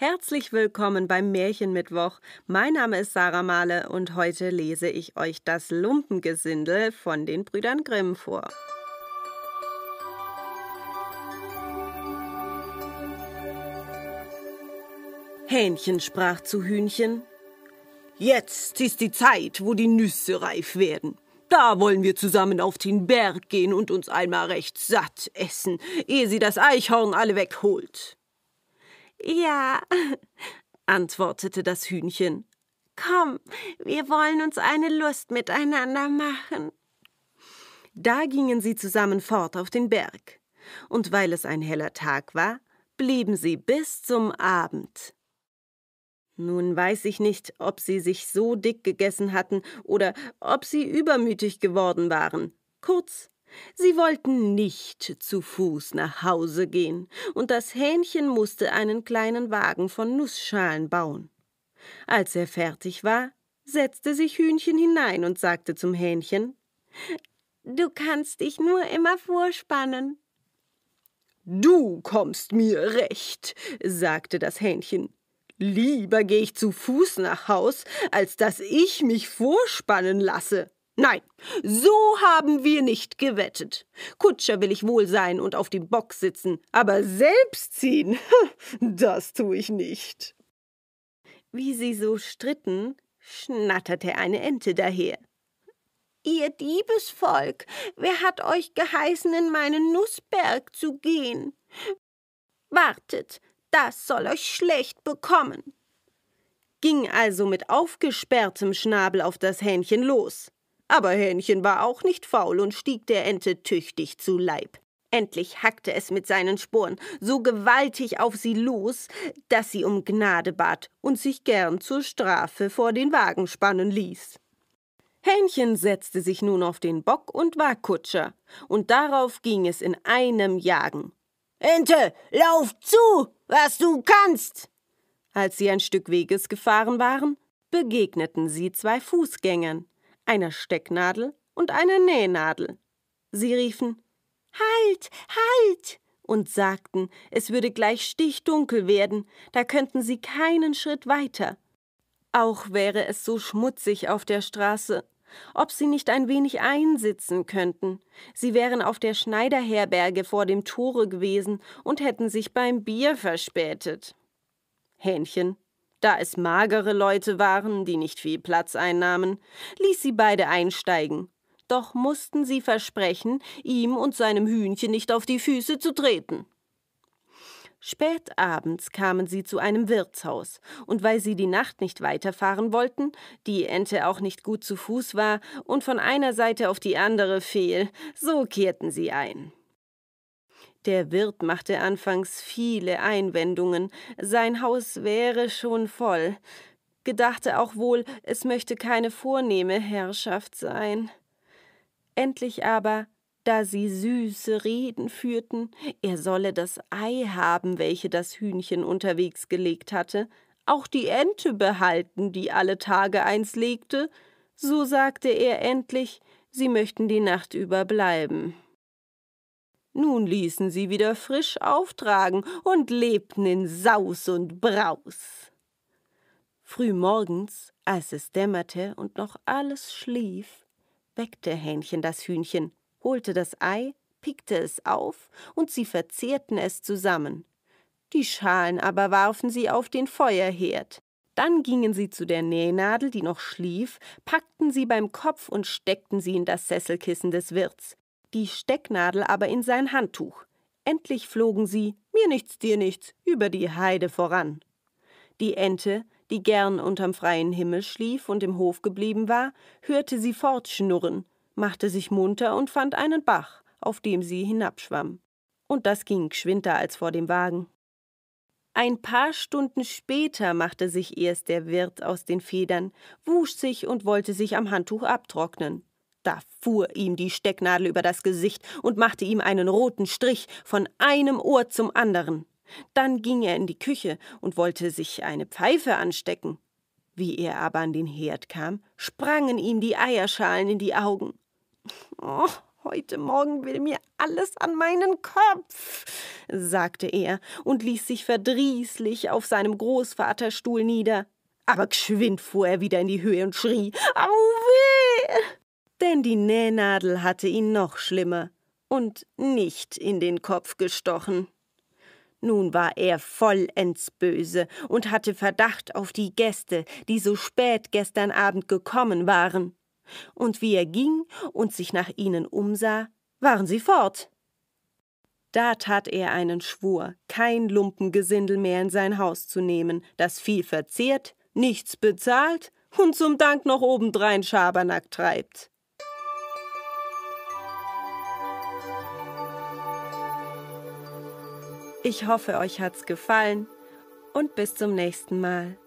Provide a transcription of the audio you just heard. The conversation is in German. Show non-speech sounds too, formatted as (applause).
Herzlich willkommen beim Märchenmittwoch. Mein Name ist Sarah Mahle und heute lese ich euch das Lumpengesindel von den Brüdern Grimm vor. Hähnchen sprach zu Hühnchen. Jetzt ist die Zeit, wo die Nüsse reif werden. Da wollen wir zusammen auf den Berg gehen und uns einmal recht satt essen, ehe sie das Eichhorn alle wegholt. Ja, (laughs) antwortete das Hühnchen. Komm, wir wollen uns eine Lust miteinander machen. Da gingen sie zusammen fort auf den Berg, und weil es ein heller Tag war, blieben sie bis zum Abend. Nun weiß ich nicht, ob sie sich so dick gegessen hatten oder ob sie übermütig geworden waren. Kurz, Sie wollten nicht zu Fuß nach Hause gehen, und das Hähnchen musste einen kleinen Wagen von Nussschalen bauen. Als er fertig war, setzte sich Hühnchen hinein und sagte zum Hähnchen Du kannst dich nur immer vorspannen. Du kommst mir recht, sagte das Hähnchen. Lieber gehe ich zu Fuß nach Haus, als dass ich mich vorspannen lasse. Nein, so haben wir nicht gewettet. Kutscher will ich wohl sein und auf dem Bock sitzen, aber selbst ziehen, (laughs) das tue ich nicht. Wie sie so stritten, schnatterte eine Ente daher. Ihr Diebesvolk, wer hat euch geheißen, in meinen Nußberg zu gehen? Wartet, das soll euch schlecht bekommen. Ging also mit aufgesperrtem Schnabel auf das Hähnchen los. Aber Hähnchen war auch nicht faul und stieg der Ente tüchtig zu Leib. Endlich hackte es mit seinen Sporen so gewaltig auf sie los, dass sie um Gnade bat und sich gern zur Strafe vor den Wagen spannen ließ. Hähnchen setzte sich nun auf den Bock und war Kutscher, und darauf ging es in einem Jagen. Ente, lauf zu, was du kannst! Als sie ein Stück Weges gefahren waren, begegneten sie zwei Fußgängern einer Stecknadel und einer Nähnadel. Sie riefen Halt, halt! und sagten, es würde gleich stichdunkel werden, da könnten sie keinen Schritt weiter. Auch wäre es so schmutzig auf der Straße, ob sie nicht ein wenig einsitzen könnten. Sie wären auf der Schneiderherberge vor dem Tore gewesen und hätten sich beim Bier verspätet. Hähnchen da es magere Leute waren, die nicht viel Platz einnahmen, ließ sie beide einsteigen. Doch mussten sie versprechen, ihm und seinem Hühnchen nicht auf die Füße zu treten. Spät abends kamen sie zu einem Wirtshaus, und weil sie die Nacht nicht weiterfahren wollten, die Ente auch nicht gut zu Fuß war und von einer Seite auf die andere fehl, so kehrten sie ein. Der Wirt machte anfangs viele Einwendungen, sein Haus wäre schon voll, gedachte auch wohl, es möchte keine vornehme Herrschaft sein. Endlich aber, da sie süße Reden führten, er solle das Ei haben, welche das Hühnchen unterwegs gelegt hatte, auch die Ente behalten, die alle Tage eins legte, so sagte er endlich, sie möchten die Nacht über bleiben. Nun ließen sie wieder frisch auftragen und lebten in Saus und Braus. Frühmorgens, als es dämmerte und noch alles schlief, weckte Hähnchen das Hühnchen, holte das Ei, pickte es auf, und sie verzehrten es zusammen. Die Schalen aber warfen sie auf den Feuerherd. Dann gingen sie zu der Nähnadel, die noch schlief, packten sie beim Kopf und steckten sie in das Sesselkissen des Wirts die Stecknadel aber in sein Handtuch. Endlich flogen sie, mir nichts, dir nichts, über die Heide voran. Die Ente, die gern unterm freien Himmel schlief und im Hof geblieben war, hörte sie fortschnurren, machte sich munter und fand einen Bach, auf dem sie hinabschwamm. Und das ging geschwinder als vor dem Wagen. Ein paar Stunden später machte sich erst der Wirt aus den Federn, wusch sich und wollte sich am Handtuch abtrocknen. Da fuhr ihm die Stecknadel über das Gesicht und machte ihm einen roten Strich von einem Ohr zum anderen. Dann ging er in die Küche und wollte sich eine Pfeife anstecken. Wie er aber an den Herd kam, sprangen ihm die Eierschalen in die Augen. Oh, heute Morgen will mir alles an meinen Kopf, sagte er und ließ sich verdrießlich auf seinem Großvaterstuhl nieder. Aber geschwind fuhr er wieder in die Höhe und schrie: Au weh! denn die Nähnadel hatte ihn noch schlimmer und nicht in den Kopf gestochen. Nun war er vollends böse und hatte Verdacht auf die Gäste, die so spät gestern Abend gekommen waren. Und wie er ging und sich nach ihnen umsah, waren sie fort. Da tat er einen Schwur, kein Lumpengesindel mehr in sein Haus zu nehmen, das viel verzehrt, nichts bezahlt und zum Dank noch obendrein Schabernack treibt. Ich hoffe, euch hat's gefallen und bis zum nächsten Mal.